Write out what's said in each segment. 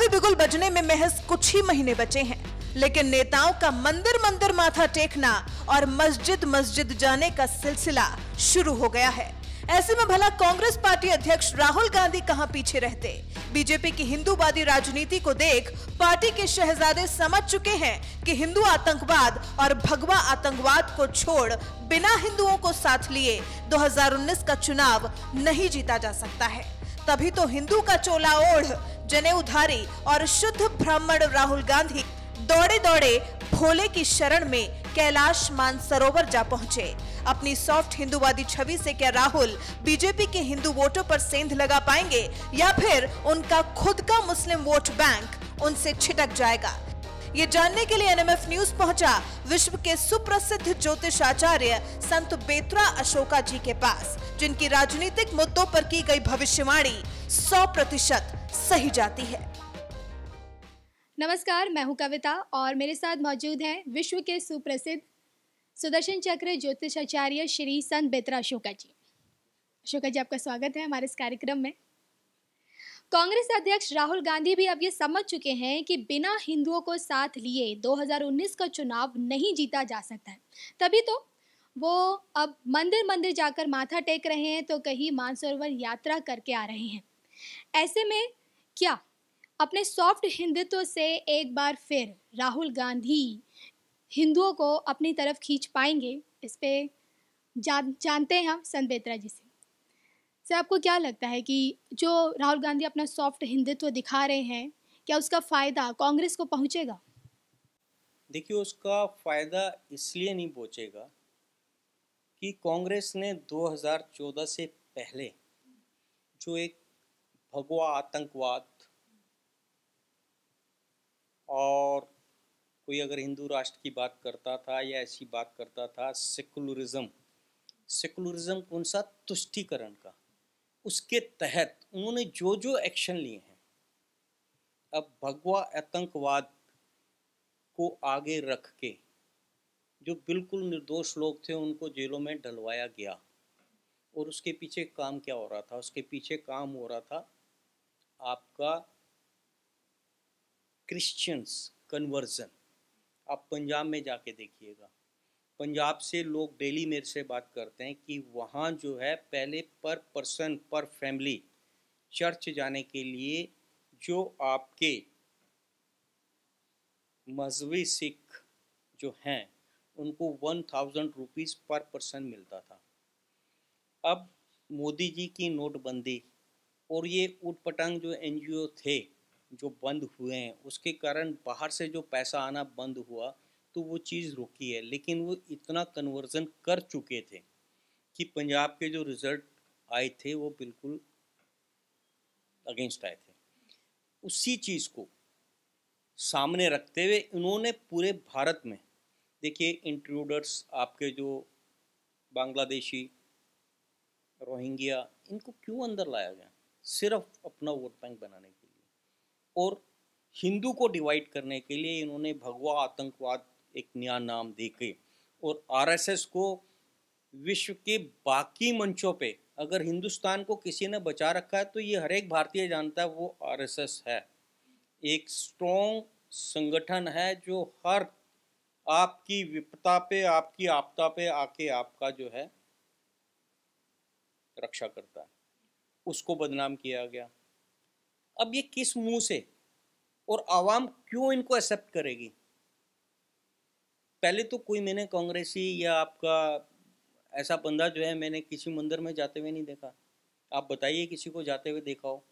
चुनावी बिगुल बजने में महज कुछ ही महीने बचे हैं लेकिन नेताओं का मंदिर मंदिर माथा टेकना और मस्जिद मस्जिद जाने का सिलसिला शुरू हो गया है ऐसे में भला कांग्रेस पार्टी अध्यक्ष राहुल गांधी कहां पीछे रहते बीजेपी की हिंदूवादी राजनीति को देख पार्टी के शहजादे समझ चुके हैं कि हिंदू आतंकवाद और भगवा आतंकवाद को छोड़ बिना हिंदुओं को साथ लिए 2019 का चुनाव नहीं जीता जा सकता है तभी तो हिंदू का चोला ओढ़ जने उधारी और शुद्ध ब्राह्मण राहुल गांधी दौड़े दौड़े भोले की शरण में कैलाश मानसरोवर जा पहुंचे अपनी सॉफ्ट हिंदूवादी छवि से क्या राहुल बीजेपी के हिंदू वोटों पर सेंध लगा पाएंगे या फिर उनका खुद का मुस्लिम वोट बैंक उनसे छिटक जाएगा ये जानने के लिए एनएमएफ न्यूज पहुंचा विश्व के सुप्रसिद्ध ज्योतिष आचार्य संत बेतरा अशोका जी के पास जिनकी राजनीतिक मुद्दों पर की गई भविष्यवाणी सौ प्रतिशत सही जाती है नमस्कार मैं हूं कविता और मेरे साथ मौजूद हैं विश्व के सुप्रसिद्ध सुदर्शन चक्र ज्योतिषाचार्य श्री संत बेतरा अशोका जी अशोका जी आपका स्वागत है हमारे इस कार्यक्रम में कांग्रेस अध्यक्ष राहुल गांधी भी अब ये समझ चुके हैं कि बिना हिंदुओं को साथ लिए 2019 का चुनाव नहीं जीता जा सकता है तभी तो वो अब मंदिर मंदिर जाकर माथा टेक रहे हैं तो कहीं मानसरोवर यात्रा करके आ रहे हैं ऐसे में क्या अपने सॉफ्ट हिंदुत्व से एक बार फिर राहुल गांधी हिंदुओं को अपनी तरफ खींच पाएंगे इस पर जान जानते हैं हम संत बेत्रा जी से सर आपको क्या लगता है कि जो राहुल गांधी अपना सॉफ्ट हिंदुत्व दिखा रहे हैं क्या उसका फ़ायदा कांग्रेस को पहुंचेगा देखिए उसका फ़ायदा इसलिए नहीं पहुंचेगा कि कांग्रेस ने 2014 से पहले जो एक भगवा आतंकवाद और कोई अगर हिंदू राष्ट्र की बात करता था या ऐसी बात करता था सेकुलरिज्म सेकुलरिज्म कौन सा तुष्टिकरण का उसके तहत उन्होंने जो जो एक्शन लिए हैं अब भगवा आतंकवाद को आगे रख के जो बिल्कुल निर्दोष लोग थे उनको जेलों में डलवाया गया और उसके पीछे काम क्या हो रहा था उसके पीछे काम हो रहा था आपका क्रिश्चियंस कन्वर्जन आप पंजाब में जाके देखिएगा पंजाब से लोग डेली मेरे से बात करते हैं कि वहाँ जो है पहले पर पर्सन पर फैमिली चर्च जाने के लिए जो आपके मजहबी सिख जो हैं उनको one thousand rupees per person मिलता था अब मोदी जी की नोटबंदी और ये ऊट जो एन थे जो बंद हुए हैं उसके कारण बाहर से जो पैसा आना बंद हुआ तो वो चीज़ रुकी है लेकिन वो इतना कन्वर्जन कर चुके थे कि पंजाब के जो रिज़ल्ट आए थे वो बिल्कुल अगेंस्ट आए थे उसी चीज़ को सामने रखते हुए इन्होंने पूरे भारत में देखिए इंट्रूडर्स आपके जो बांग्लादेशी रोहिंग्या इनको क्यों अंदर लाया गया सिर्फ अपना वोट बैंक बनाने के लिए और हिंदू को डिवाइड करने के लिए इन्होंने भगवा आतंकवाद एक नया नाम दे के और आरएसएस को विश्व के बाकी मंचों पे अगर हिंदुस्तान को किसी ने बचा रखा है तो ये हर एक भारतीय जानता है वो आरएसएस है एक स्ट्रॉन्ग संगठन है जो हर आपकी विपता पे आपकी आपदा पे आके आपका जो है रक्षा करता है उसको बदनाम किया गया अब ये किस मुंह से और आवाम क्यों इनको एक्सेप्ट करेगी पहले तो कोई मैंने कांग्रेसी या आपका ऐसा बंदा जो है मैंने किसी मंदिर में जाते हुए नहीं देखा आप बताइए किसी को जाते हुए देखा हो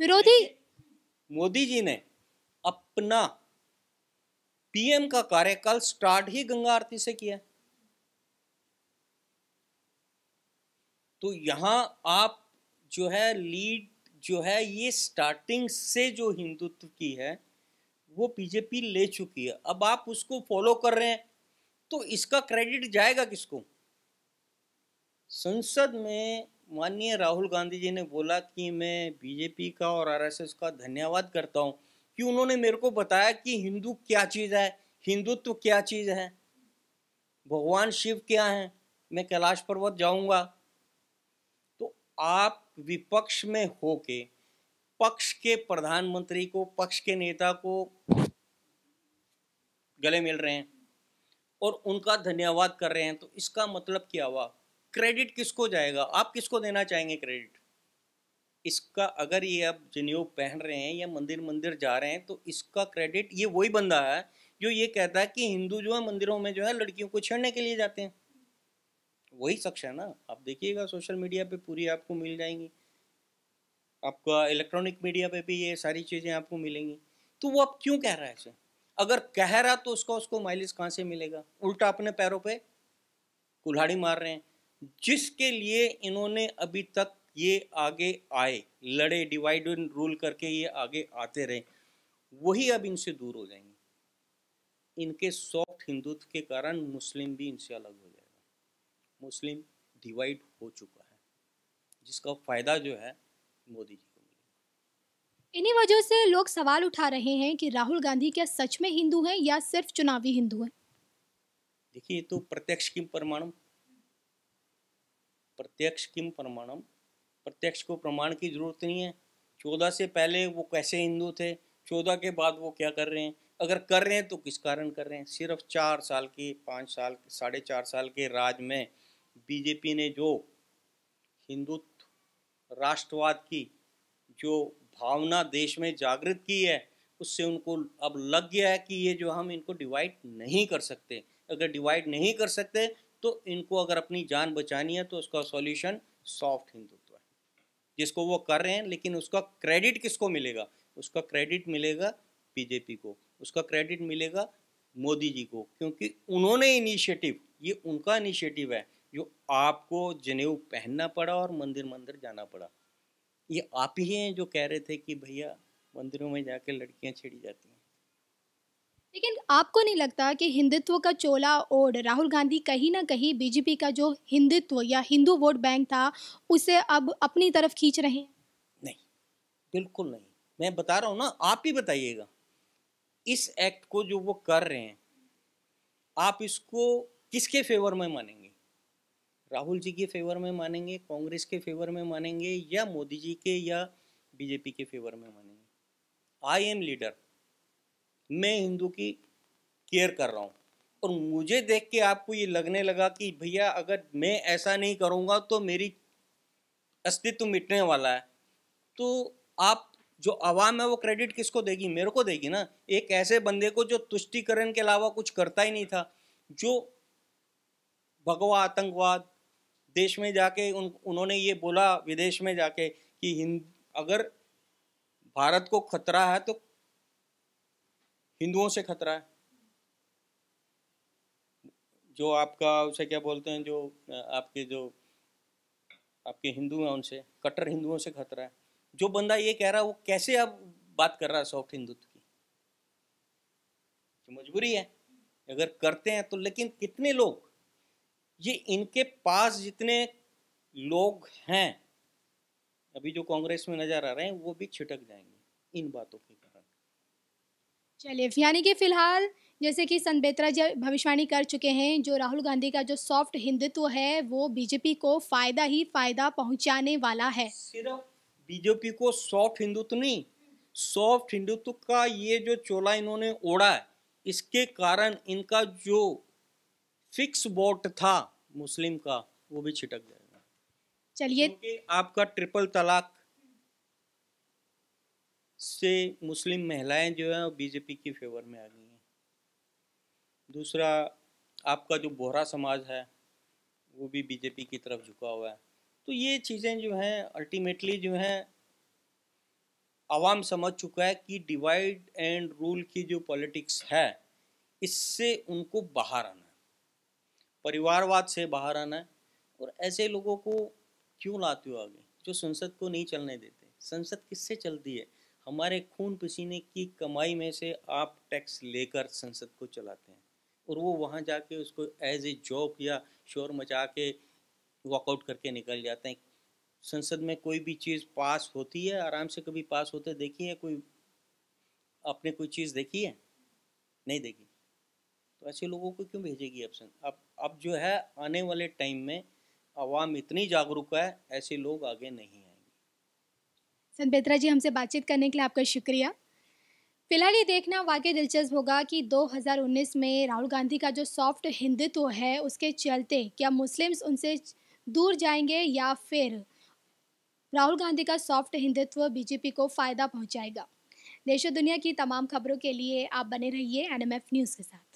विरोधी मोदी जी ने अपना पीएम का कार्यकाल स्टार्ट ही गंगा आरती से किया तो यहां आप जो है लीड जो है ये स्टार्टिंग से जो हिंदुत्व की है वो बीजेपी ले चुकी है अब आप उसको फॉलो कर रहे हैं तो इसका क्रेडिट जाएगा किसको संसद में माननीय राहुल गांधी जी ने बोला कि मैं बीजेपी का और आरएसएस का धन्यवाद करता हूँ कि उन्होंने मेरे को बताया कि हिंदू क्या चीज़ है हिंदुत्व क्या चीज़ है भगवान शिव क्या है मैं कैलाश पर्वत जाऊँगा आप विपक्ष में होके पक्ष के प्रधानमंत्री को पक्ष के नेता को गले मिल रहे हैं और उनका धन्यवाद कर रहे हैं तो इसका मतलब क्या हुआ क्रेडिट किसको जाएगा आप किसको देना चाहेंगे क्रेडिट इसका अगर ये आप जनेऊ पहन रहे हैं या मंदिर मंदिर जा रहे हैं तो इसका क्रेडिट ये वही बंदा है जो ये कहता है कि हिंदू जो है मंदिरों में जो है लड़कियों को छेड़ने के लिए जाते हैं वही शख्स है ना आप देखिएगा सोशल मीडिया पे पूरी आपको मिल जाएंगी आपका इलेक्ट्रॉनिक मीडिया पे भी ये सारी चीज़ें आपको मिलेंगी तो वो आप क्यों कह रहा है ऐसे अगर कह रहा तो उसका उसको माइलेज कहाँ से मिलेगा उल्टा अपने पैरों पे कुल्हाड़ी मार रहे हैं जिसके लिए इन्होंने अभी तक ये आगे आए लड़े डिवाइड एंड रूल करके ये आगे आते रहे वही अब इनसे दूर हो जाएंगे इनके सॉफ्ट हिंदुत्व के कारण मुस्लिम भी इनसे अलग हो जाए मुस्लिम डिवाइड हो चुका है जिसका फ़ायदा जो है मोदी जी को इन्हीं वजह से लोग सवाल उठा रहे हैं कि राहुल गांधी क्या सच में हिंदू हैं या सिर्फ चुनावी हिंदू हैं देखिए तो प्रत्यक्ष किम प्रमाणम प्रत्यक्ष किम प्रमाणम प्रत्यक्ष को प्रमाण की जरूरत नहीं है चौदह से पहले वो कैसे हिंदू थे चौदह के बाद वो क्या कर रहे हैं अगर कर रहे हैं तो किस कारण कर रहे हैं सिर्फ चार साल के पाँच साल साढ़े चार साल के राज में बीजेपी ने जो हिंदुत्व राष्ट्रवाद की जो भावना देश में जागृत की है उससे उनको अब लग गया है कि ये जो हम इनको डिवाइड नहीं कर सकते अगर डिवाइड नहीं कर सकते तो इनको अगर अपनी जान बचानी है तो उसका सॉल्यूशन सॉफ्ट हिंदुत्व है जिसको वो कर रहे हैं लेकिन उसका क्रेडिट किसको मिलेगा उसका क्रेडिट मिलेगा बीजेपी को उसका क्रेडिट मिलेगा मोदी जी को क्योंकि उन्होंने इनिशिएटिव ये उनका इनिशिएटिव है जो आपको जनेऊ पहनना पड़ा और मंदिर मंदिर जाना पड़ा ये आप ही हैं जो कह रहे थे कि भैया मंदिरों में जाके लड़कियां छेड़ी जाती हैं लेकिन आपको नहीं लगता कि हिंदुत्व का चोला ओढ़ राहुल गांधी कहीं ना कहीं बीजेपी का जो हिंदुत्व या हिंदू वोट बैंक था उसे अब अपनी तरफ खींच रहे हैं नहीं बिल्कुल नहीं मैं बता रहा हूँ ना आप ही बताइएगा इस एक्ट को जो वो कर रहे हैं आप इसको किसके फेवर में मानेंगे राहुल जी के फेवर में मानेंगे कांग्रेस के फेवर में मानेंगे या मोदी जी के या बीजेपी के फेवर में मानेंगे आई एम लीडर मैं हिंदू की केयर कर रहा हूँ और मुझे देख के आपको ये लगने लगा कि भैया अगर मैं ऐसा नहीं करूँगा तो मेरी अस्तित्व मिटने वाला है तो आप जो आवाम है वो क्रेडिट किसको देगी मेरे को देगी ना एक ऐसे बंदे को जो तुष्टिकरण के अलावा कुछ करता ही नहीं था जो भगवा आतंकवाद देश में जाके उन उन्होंने ये बोला विदेश में जाके कि हिंद अगर भारत को खतरा है तो हिंदुओं से खतरा है जो आपका उसे क्या बोलते हैं जो आपके जो आपके हिंदू हैं उनसे कट्टर हिंदुओं से खतरा है जो बंदा ये कह रहा है वो कैसे अब बात कर रहा है सॉफ्ट हिंदुत्व की मजबूरी है अगर करते हैं तो लेकिन कितने लोग ये इनके पास जितने लोग हैं अभी जो कांग्रेस में नजर आ रहे हैं वो भी छिटक जाएंगे इन बातों के कारण चलिए यानी कि फिलहाल जैसे कि संत बेतरा जी भविष्यवाणी कर चुके हैं जो राहुल गांधी का जो सॉफ्ट हिंदुत्व है वो बीजेपी को फायदा ही फायदा पहुंचाने वाला है सिर्फ बीजेपी को सॉफ्ट हिंदुत्व नहीं सॉफ्ट हिंदुत्व का ये जो चोला इन्होंने ओढ़ा है इसके कारण इनका जो फिक्स वोट था मुस्लिम का वो भी छिटक जाएगा चलिए आपका ट्रिपल तलाक से मुस्लिम महिलाएं जो है बीजेपी की फेवर में आ गई हैं दूसरा आपका जो बोहरा समाज है वो भी बीजेपी की तरफ झुका हुआ है तो ये चीज़ें जो हैं अल्टीमेटली जो हैं आवाम समझ चुका है कि डिवाइड एंड रूल की जो पॉलिटिक्स है इससे उनको बाहर आना परिवारवाद से बाहर आना है और ऐसे लोगों को क्यों लाते हो आगे जो संसद को नहीं चलने देते संसद किससे चलती है हमारे खून पसीने की कमाई में से आप टैक्स लेकर संसद को चलाते हैं और वो वहाँ जाके उसको एज ए जॉब या शोर मचा के वॉकआउट करके निकल जाते हैं संसद में कोई भी चीज़ पास होती है आराम से कभी पास होते देखी है कोई आपने कोई चीज़ देखी है नहीं देखी तो ऐसे लोगों को क्यों भेजेगी ऑप्शन अब अब जो है आने वाले टाइम में आवाम इतनी जागरूक है ऐसे लोग आगे नहीं आएंगे सर बेत्रा जी हमसे बातचीत करने के लिए आपका शुक्रिया फिलहाल ये देखना वाकई दिलचस्प होगा कि 2019 में राहुल गांधी का जो सॉफ्ट हिंदुत्व है उसके चलते क्या मुस्लिम्स उनसे दूर जाएंगे या फिर राहुल गांधी का सॉफ्ट हिंदुत्व बीजेपी को फ़ायदा पहुंचाएगा देश और दुनिया की तमाम खबरों के लिए आप बने रहिए एनएमएफ न्यूज़ के साथ